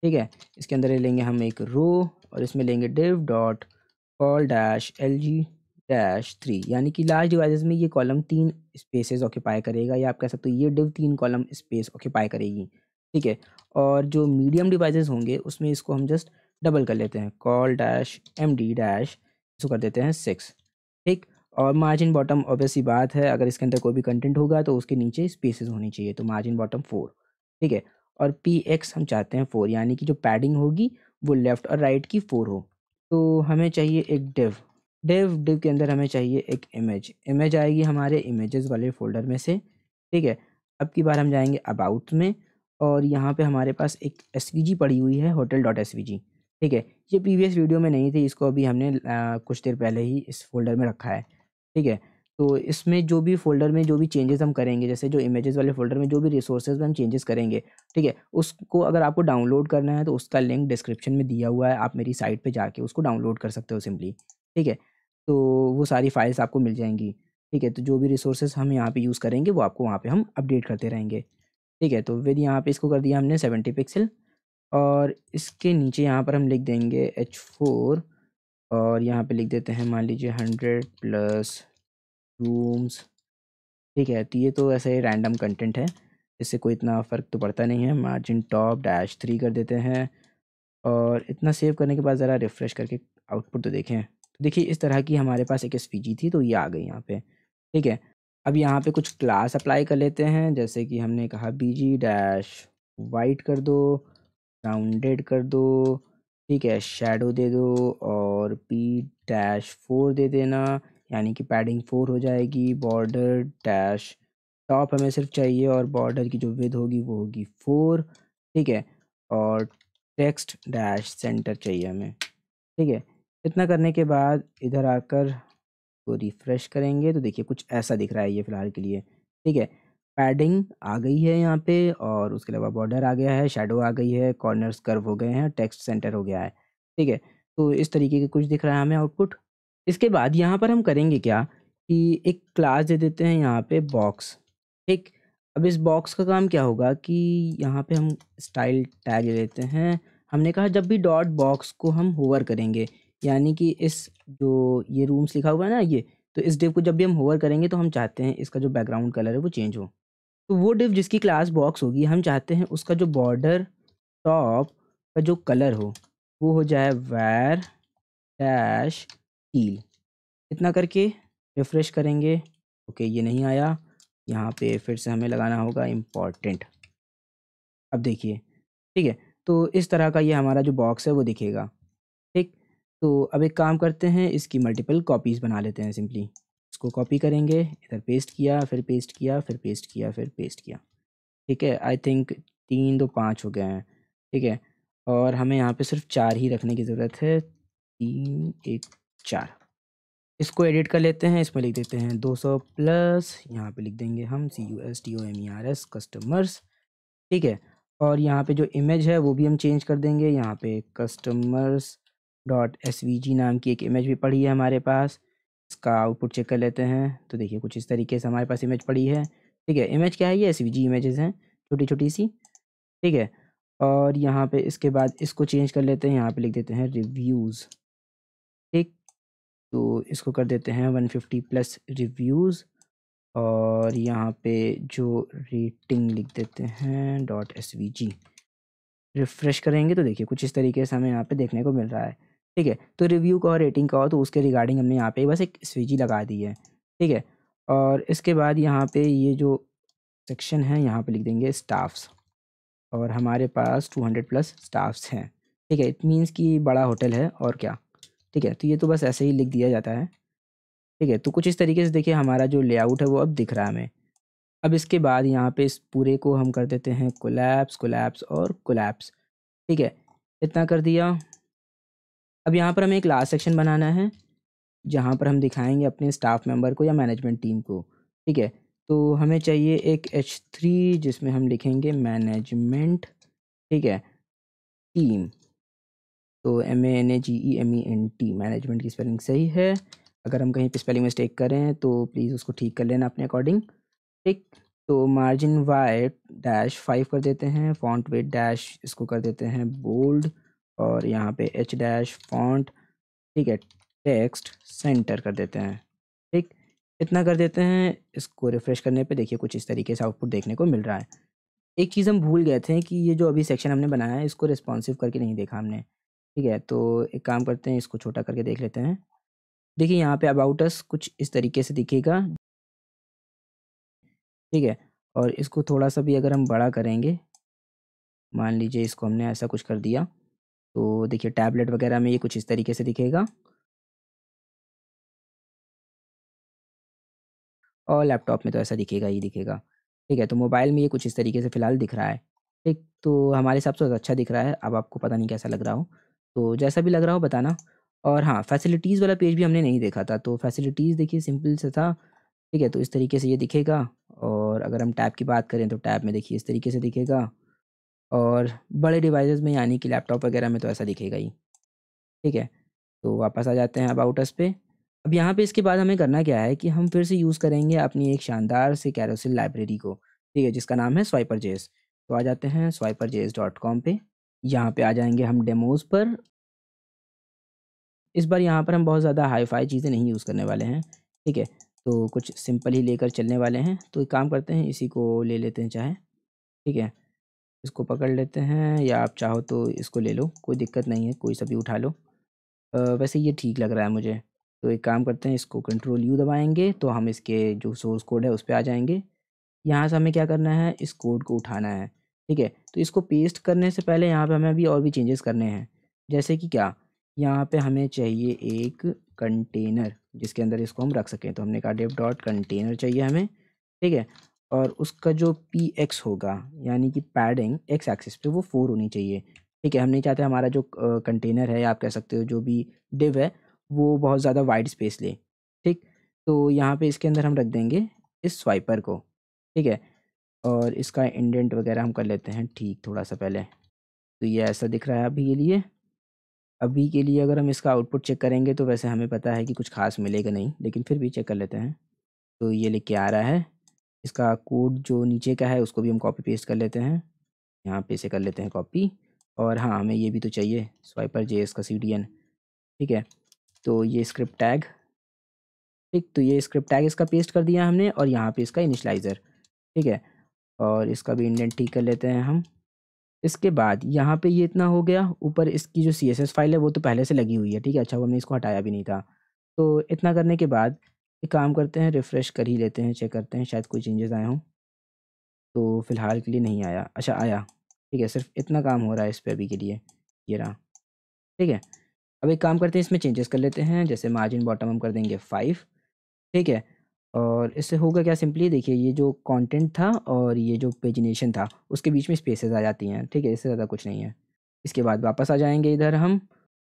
ठीक है इसके अंदर लेंगे हम एक रो और इसमें लेंगे div dot col dash L G dash three यानी कि लार्ज डिवाइज में ये कॉलम तीन स्पेसेस ऑक्यूपाई करेगा या आप कह सकते हो ये डिव तीन कॉलम स्पेस ऑक्यूपाई करेगी ठीक है और जो मीडियम डिवाइसेस होंगे उसमें इसको हम जस्ट डबल कर लेते हैं col dash M D dash इसको कर देते हैं सिक्स ठीक और मार्जिन बॉटम ऑब्वियसली बात है अगर इसके अंदर कोई भी कंटेंट होगा तो उसके नीचे स्पेसेस होनी चाहिए तो मार्जिन बॉटम फोर ठीक है और पी एक्स हम चाहते हैं फोर यानी कि जो पैडिंग होगी वो लेफ़्ट और राइट right की फोर हो तो हमें चाहिए एक डिव डेव डिव के अंदर हमें चाहिए एक इमेज इमेज आएगी हमारे इमेजेस वाले फोल्डर में से ठीक है अब की बार हम जाएंगे अबाउट में और यहाँ पे हमारे पास एक एस पड़ी हुई है होटल डॉट एस ठीक है ये प्रीवियस वीडियो में नहीं थी इसको अभी हमने आ, कुछ देर पहले ही इस फोल्डर में रखा है ठीक है तो इसमें जो भी फोल्डर में जो भी चेंजेस हम करेंगे जैसे जो इमेजेस वाले फोल्डर में जो भी रिसोर्सेज में हम चेंजेस करेंगे ठीक है उसको अगर आपको डाउनलोड करना है तो उसका लिंक डिस्क्रिप्शन में दिया हुआ है आप मेरी साइट पर जाके उसको डाउनलोड कर सकते हो सिंपली ठीक है तो वो सारी फाइल्स आपको मिल जाएंगी ठीक है तो जो भी रिसोर्सेज हम यहाँ पे यूज़ करेंगे वो आपको वहाँ पे हम अपडेट करते रहेंगे ठीक है तो विद यहाँ पे इसको कर दिया हमने सेवेंटी पिक्सल और इसके नीचे यहाँ पर हम लिख देंगे एच फोर और यहाँ पे लिख देते हैं मान लीजिए हंड्रेड प्लस रूम्स ठीक है तो ये तो ऐसे रैंडम कंटेंट है इससे कोई इतना फ़र्क तो पड़ता नहीं है मार्जिन टॉप डैश थ्री कर देते हैं और इतना सेव करने के बाद ज़रा रिफ़्रेश करके आउटपुट तो देखें तो देखिए इस तरह की हमारे पास एक एस थी तो ये आ गई यहाँ पे ठीक है अब यहाँ पे कुछ क्लास अप्लाई कर लेते हैं जैसे कि हमने कहा बी जी डैश वाइट कर दो राउंडेड कर दो ठीक है शेडो दे दो और पी डैश फोर दे देना यानी कि पैडिंग फोर हो जाएगी बॉर्डर डैश टॉप हमें सिर्फ चाहिए और बॉर्डर की जो विद होगी वो होगी फोर ठीक है और टेक्स्ट डैश सेंटर चाहिए हमें ठीक है इतना करने के बाद इधर आकर को रिफ़्रेश करेंगे तो देखिए कुछ ऐसा दिख रहा है ये फ़िलहाल के लिए ठीक है पैडिंग आ गई है यहाँ पे और उसके अलावा बॉर्डर आ गया है शेडो आ गई है कॉर्नर्स कर्व हो गए हैं टेक्स्ट सेंटर हो गया है ठीक है तो इस तरीके के कुछ दिख रहा है हमें आउटपुट इसके बाद यहाँ पर हम करेंगे क्या कि एक क्लास दे देते हैं यहाँ पे बॉक्स ठीक अब इस बॉक्स का काम क्या होगा कि यहाँ पे हम स्टाइल टैग लेते देते हैं हमने कहा जब भी डॉट बॉक्स को हम होवर करेंगे यानी कि इस जो ये रूम्स लिखा हुआ है ना ये तो इस डिव को जब भी हम होवर करेंगे तो हम चाहते हैं इसका जो बैकग्राउंड कलर है वो चेंज हो तो वो डिव जिसकी क्लास बॉक्स होगी हम चाहते हैं उसका जो बॉर्डर टॉप का जो कलर हो वो हो जाए वैर डैश टील इतना करके रिफ्रेश करेंगे ओके ये नहीं आया यहाँ पे फिर से हमें लगाना होगा इम्पॉर्टेंट अब देखिए ठीक है तो इस तरह का ये हमारा जो बॉक्स है वो दिखेगा तो अब एक काम करते हैं इसकी मल्टीपल कॉपीज़ बना लेते हैं सिंपली इसको कॉपी करेंगे इधर पेस्ट किया फिर पेस्ट किया फिर पेस्ट किया फिर पेस्ट किया ठीक है आई थिंक तीन दो पाँच हो गए हैं ठीक है और हमें यहाँ पे सिर्फ चार ही रखने की ज़रूरत है तीन एक चार इसको एडिट कर लेते हैं इसमें लिख देते हैं दो सौ प्लस यहाँ पे लिख देंगे हम C U S T O M E R S customers ठीक है और यहाँ पे जो इमेज है वो भी हम चेंज कर देंगे यहाँ पे customers dot S V G नाम की एक इमेज भी पड़ी है हमारे पास इसका आउटपुट चेक कर लेते हैं तो देखिए कुछ इस तरीके से हमारे पास इमेज पड़ी है ठीक है इमेज क्या है ये एस वी जी इमेजेस हैं छोटी छोटी सी ठीक है और यहाँ पे इसके बाद इसको चेंज कर लेते हैं यहाँ पे लिख देते हैं रिव्यूज़ ठीक तो इसको कर देते हैं वन फिफ्टी प्लस रिव्यूज़ और यहाँ पे जो रेटिंग लिख देते हैं dot S V G refresh करेंगे तो देखिए कुछ इस तरीके से हमें यहाँ पे देखने को मिल रहा है ठीक है तो रिव्यू का और रेटिंग का हो तो उसके रिगार्डिंग हमने यहाँ पे बस एक स्विजी लगा दी है ठीक है और इसके बाद यहाँ पे ये जो सेक्शन है यहाँ पे लिख देंगे स्टाफ्स और हमारे पास टू हंड्रेड प्लस स्टाफ्स हैं ठीक है इट मीन्स कि बड़ा होटल है और क्या ठीक है तो ये तो बस ऐसे ही लिख दिया जाता है ठीक है तो कुछ इस तरीके से देखिए हमारा जो लेआउट है वो अब दिख रहा है हमें अब इसके बाद यहाँ पे इस पूरे को हम कर देते हैं कोलैप्स कोलैप्स और कोलैप्स ठीक है इतना कर दिया अब यहाँ पर हमें एक लास्ट सेक्शन बनाना है जहाँ पर हम दिखाएंगे अपने स्टाफ मेंबर को या मैनेजमेंट टीम को ठीक है तो हमें चाहिए एक एच थ्री जिसमें हम लिखेंगे मैनेजमेंट ठीक है टीम तो M A N A G E M E N T management की स्पेलिंग सही है अगर हम कहीं पर स्पेलिंग मिस्टेक करें तो प्लीज़ उसको ठीक कर लेना अपने अकॉर्डिंग ठीक तो मार्जिन वाइट डैश फाइव कर देते हैं फॉन्ट वेट डैश इसको कर देते हैं बोल्ड और यहाँ पे एच डैश फॉन्ट ठीक है टेक्स्ट सेंटर कर देते हैं ठीक इतना कर देते हैं इसको रिफ़्रेश करने पे देखिए कुछ इस तरीके से आउटपुट देखने को मिल रहा है एक चीज़ हम भूल गए थे कि ये जो अभी सेक्शन हमने बनाया है इसको रिस्पॉन्सिव करके नहीं देखा हमने ठीक है तो एक काम करते हैं इसको छोटा करके देख लेते हैं देखिए यहाँ पे अबाउटस कुछ इस तरीके से दिखेगा ठीक है और इसको थोड़ा सा भी अगर हम बड़ा करेंगे मान लीजिए इसको हमने ऐसा कुछ कर दिया तो देखिए टैबलेट वगैरह में ये कुछ इस तरीके से दिखेगा और लैपटॉप में तो ऐसा दिखेगा ही दिखेगा ठीक है तो मोबाइल में ये कुछ इस तरीके से फ़िलहाल दिख रहा है ठीक तो हमारे हिसाब से तो अच्छा दिख रहा है अब आपको पता नहीं कैसा लग रहा हो तो जैसा भी लग रहा हो बताना और हाँ फैसिलिटीज़ वाला पेज भी हमने नहीं देखा था तो फैसिलिटीज़ देखिए सिंपल से था ठीक है तो इस तरीके से ये दिखेगा और अगर हम टैब की बात करें तो टैब में देखिए इस तरीके से दिखेगा और बड़े डिवाइसेस में यानी कि लैपटॉप वगैरह में तो ऐसा दिखेगा ही ठीक है तो वापस आ जाते हैं अब आउटर्स पे अब यहाँ पे इसके बाद हमें करना क्या है कि हम फिर से यूज़ करेंगे अपनी एक शानदार से कैरोसिल लाइब्रेरी को ठीक है जिसका नाम है स्वाइपर जेस तो आ जाते हैं स्वाइपर जेस डॉट कॉम पर यहाँ पर आ जाएंगे हम डेमोज़ पर इस बार यहाँ पर हम बहुत ज़्यादा हाई फाई चीज़ें नहीं यूज़ करने वाले हैं ठीक है तो कुछ सिंपल ही लेकर चलने वाले हैं तो एक काम करते हैं इसी को ले लेते हैं चाहे ठीक है इसको पकड़ लेते हैं या आप चाहो तो इसको ले लो कोई दिक्कत नहीं है कोई सभी उठा लो आ, वैसे ये ठीक लग रहा है मुझे तो एक काम करते हैं इसको कंट्रोल यू दबाएंगे तो हम इसके जो सोर्स कोड है उस पर आ जाएंगे यहाँ से हमें क्या करना है इस कोड को उठाना है ठीक है तो इसको पेस्ट करने से पहले यहाँ पे हमें अभी और भी चेंजेस करने हैं जैसे कि क्या यहाँ पे हमें चाहिए एक कंटेनर जिसके अंदर इसको हम रख सकें तो हमने कहा डेप डॉट कंटेनर चाहिए हमें ठीक है और उसका जो पी एक्स होगा यानी कि पैडिंग एक्स एक्सिस पे वो फोर होनी चाहिए ठीक है हम नहीं चाहते हमारा जो कंटेनर है या आप कह सकते हो जो भी डिव है वो बहुत ज़्यादा वाइड स्पेस ले ठीक तो यहाँ पे इसके अंदर हम रख देंगे इस स्वाइपर को ठीक है और इसका इंडेंट वगैरह हम कर लेते हैं ठीक थोड़ा सा पहले तो ये ऐसा दिख रहा है अभी के लिए अभी के लिए अगर हम इसका आउटपुट चेक करेंगे तो वैसे हमें पता है कि कुछ खास मिलेगा नहीं लेकिन फिर भी चेक कर लेते हैं तो ये लेके आ रहा है इसका कोड जो नीचे का है उसको भी हम कॉपी पेस्ट कर लेते हैं यहाँ पे से कर लेते हैं कॉपी और हाँ हमें ये भी तो चाहिए स्वाइपर जे का सी ठीक है तो ये स्क्रिप्ट टैग ठीक तो ये स्क्रिप्ट टैग इसका पेस्ट कर दिया हमने और यहाँ पे इसका इनिशलाइज़र ठीक है और इसका भी इंडेंट ठीक कर लेते हैं हम इसके बाद यहाँ पे ये इतना हो गया ऊपर इसकी जो सी फाइल है वो तो पहले से लगी हुई है ठीक है अच्छा वो हमने इसको हटाया भी नहीं था तो इतना करने के बाद एक काम करते हैं रिफ़्रेश कर ही लेते हैं, चेक करते हैं शायद कोई चेंजेस आए हों। तो फ़िलहाल के लिए नहीं आया, अच्छा आया। ठीक है, सिर्फ़ इतना काम हो रहा है इस पर अभी के लिए, ये रहा। ठीक है, अब एक काम करते हैं इसमें चेंजेस कर लेते हैं, जैसे मार्जिन बॉटम हम कर देंगे फाइव ठीक है और इससे होगा क्या सिंपली देखिए ये जो कंटेंट था और ये जो पेजिनेशन था उसके बीच में स्पेसेस आ जाती हैं, ठीक है इससे ज़्यादा कुछ नहीं है। इसके बाद वापस आ जाएँगे इधर हम,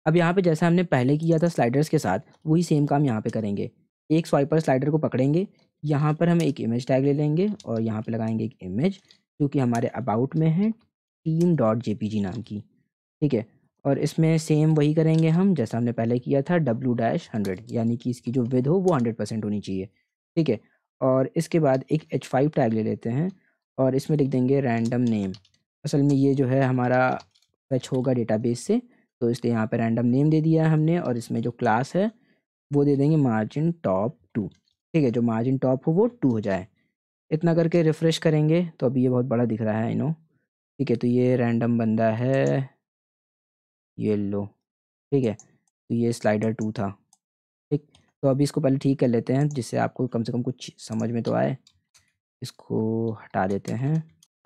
अब यहाँ पे जैसा हमने पहले किया था स्लाइडर्स के साथ वही सेम काम यहाँ पे करेंगे। एक स्वाइपर स्लाइडर को पकड़ेंगे यहाँ पर हम एक इमेज टैग ले लेंगे और यहाँ पर लगाएंगे एक इमेज जो कि हमारे अबाउट में है टीम डॉट जे नाम की ठीक है और इसमें सेम वही करेंगे हम जैसा हमने पहले किया था डब्लू डैश हंड्रेड यानी कि इसकी जो विद हो वो हंड्रेड परसेंट होनी चाहिए ठीक है और इसके बाद एक एच फाइव टैग ले लेते हैं और इसमें लिख देंगे रैंडम नेम असल में ये जो है हमारा फैच होगा डेटाबेस से तो इसलिए यहाँ पर रैंडम नेम दे दिया है हमने और इसमें जो क्लास है वो दे देंगे मार्जिन टॉप टू ठीक है जो मार्जिन टॉप हो वो टू हो जाए इतना करके रिफ़्रेश करेंगे तो अभी ये बहुत बड़ा दिख रहा है इनो ठीक है तो ये रैंडम बंदा है ये लो ठीक है तो ये स्लाइडर टू था ठीक तो अभी इसको पहले ठीक कर लेते हैं जिससे आपको कम से कम कुछ समझ में तो आए इसको हटा देते हैं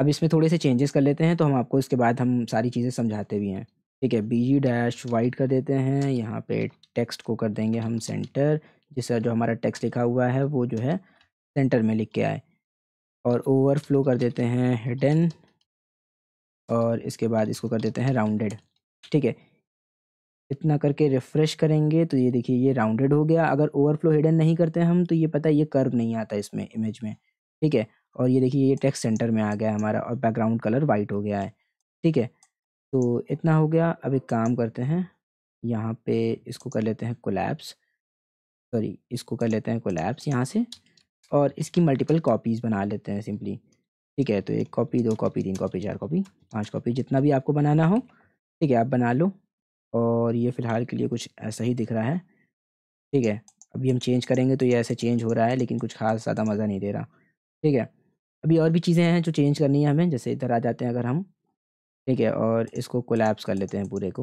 अब इसमें थोड़े से चेंजेस कर लेते हैं तो हम आपको इसके बाद हम सारी चीज़ें समझाते भी हैं ठीक है बी डैश वाइट कर देते हैं यहाँ पे टेक्स्ट को कर देंगे हम सेंटर जिसका जो हमारा टेक्स्ट लिखा हुआ है वो जो है सेंटर में लिख के आए और ओवरफ्लो कर देते हैं हिडन और इसके बाद इसको कर देते हैं राउंडेड ठीक है इतना करके रिफ़्रेश करेंगे तो ये देखिए ये राउंडेड हो गया अगर ओवरफ्लो हिडन नहीं करते हम तो ये पता है ये कर्व नहीं आता इसमें इमेज में ठीक है और ये देखिए ये टेक्स्ट सेंटर में आ गया हमारा और बैकग्राउंड कलर वाइट हो गया है ठीक है तो इतना हो गया अब एक काम करते हैं यहाँ पे इसको कर लेते हैं कोलैप्स सॉरी इसको कर लेते हैं कोलैप्स यहाँ से और इसकी मल्टीपल कॉपीज़ बना लेते हैं सिंपली ठीक है तो एक कॉपी दो कॉपी तीन कॉपी चार कॉपी पांच कॉपी जितना भी आपको बनाना हो ठीक है आप बना लो और ये फ़िलहाल के लिए कुछ ऐसा ही दिख रहा है ठीक है अभी हम चेंज करेंगे तो ये ऐसे चेंज हो रहा है लेकिन कुछ खास ज़्यादा मज़ा नहीं दे रहा ठीक है अभी और भी चीज़ें हैं जो चेंज करनी है हमें जैसे इधर आ जाते हैं अगर हम ठीक है और इसको कोलैप्स कर लेते हैं पूरे को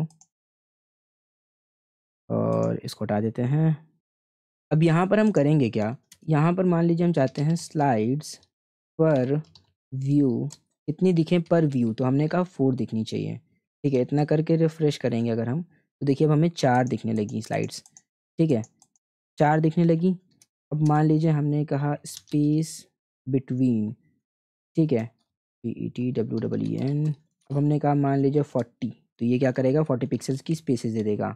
और इसको हटा देते हैं अब यहाँ पर हम करेंगे क्या यहाँ पर मान लीजिए हम चाहते हैं स्लाइड्स पर व्यू कितनी दिखें पर व्यू तो हमने कहा फोर दिखनी चाहिए ठीक है इतना करके रिफ़्रेश करेंगे अगर हम तो देखिए अब हमें चार दिखने लगी स्लाइड्स ठीक है चार दिखने लगी अब मान लीजिए हमने कहा स्पेस बिटवीन ठीक है P E T W W N अब हमने कहा मान लीजिए फोर्टी तो ये क्या करेगा फोर्टी पिक्सल्स की स्पेसेस दे देगा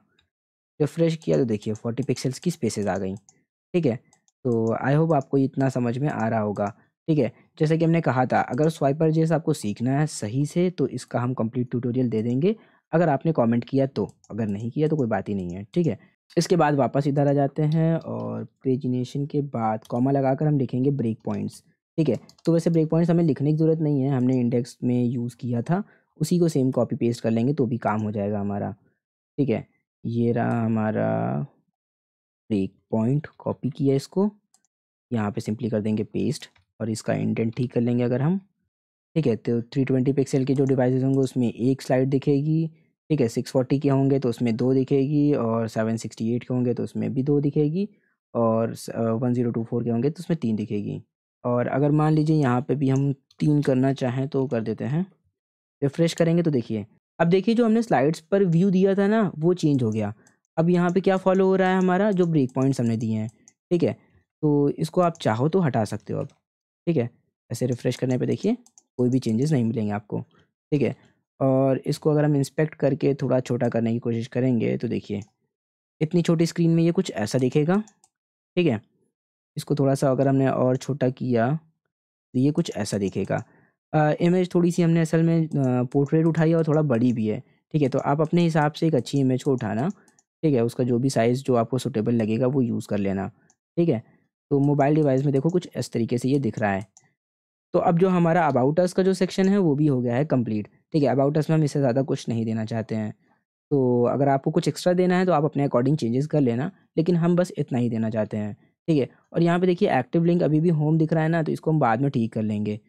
रिफ्रेश किया तो देखिए फोर्टी पिक्सल्स की स्पेसेस आ गई ठीक है तो आई होप आपको इतना समझ में आ रहा होगा ठीक है जैसे कि हमने कहा था अगर स्वाइपर जैसे आपको सीखना है सही से तो इसका हम कंप्लीट ट्यूटोरियल दे देंगे अगर आपने कमेंट किया तो अगर नहीं किया तो कोई बात ही नहीं है ठीक है इसके बाद वापस इधर आ जाते हैं और पेजिनेशन के बाद कॉमा लगाकर हम लिखेंगे ब्रेक पॉइंट्स ठीक है तो वैसे ब्रेक पॉइंट्स हमें लिखने की ज़रूरत नहीं है हमने इंडेक्स में यूज़ किया था उसी को सेम कॉपी पेस्ट कर लेंगे तो भी काम हो जाएगा हमारा ठीक है ये रहा हमारा ब्रेक पॉइंट कॉपी किया इसको यहाँ पे सिंपली कर देंगे पेस्ट और इसका इंटेंट ठीक कर लेंगे अगर हम ठीक है तो थ्री ट्वेंटी पिक्सल के जो डिवाइस होंगे उसमें एक स्लाइड दिखेगी ठीक है सिक्स फोर्टी के होंगे तो उसमें दो दिखेगी और सेवन सिक्सटी एट के होंगे तो उसमें भी दो दिखेगी और वन ज़ीरो टू फोर के होंगे तो उसमें तीन दिखेगी और अगर मान लीजिए यहाँ पे भी हम तीन करना चाहें तो कर देते हैं रिफ्रेश करेंगे तो देखिए अब देखिए जो हमने स्लाइड्स पर व्यू दिया था ना वो चेंज हो गया अब यहाँ पे क्या फॉलो हो रहा है हमारा जो ब्रेक पॉइंट्स हमने दिए हैं ठीक है तो इसको आप चाहो तो हटा सकते हो अब ठीक है ऐसे रिफ़्रेश करने पे देखिए कोई भी चेंजेस नहीं मिलेंगे आपको ठीक है और इसको अगर हम इंस्पेक्ट करके थोड़ा छोटा करने की कोशिश करेंगे तो देखिए इतनी छोटी स्क्रीन में ये कुछ ऐसा दिखेगा ठीक है इसको थोड़ा सा अगर हमने और छोटा किया तो ये कुछ ऐसा दिखेगा इमेज थोड़ी सी हमने असल में पोर्ट्रेट उठाई और थोड़ा बड़ी भी है ठीक है तो आप अपने हिसाब से एक अच्छी इमेज को उठाना ठीक है उसका जो भी साइज़ जो आपको सूटेबल लगेगा वो यूज़ कर लेना ठीक है तो मोबाइल डिवाइस में देखो कुछ इस तरीके से ये दिख रहा है तो अब जो हमारा अबाउटस का जो सेक्शन है वो भी हो गया है कम्प्लीट ठीक है अबाउटस में हम इससे ज़्यादा कुछ नहीं देना चाहते हैं तो अगर आपको कुछ एक्स्ट्रा देना है तो आप अपने अकॉर्डिंग चेंजेस कर लेना लेकिन हम बस इतना ही देना चाहते हैं ठीक है और यहाँ पे देखिए एक्टिव लिंक अभी भी होम दिख रहा है ना तो इसको हम बाद में ठीक कर लेंगे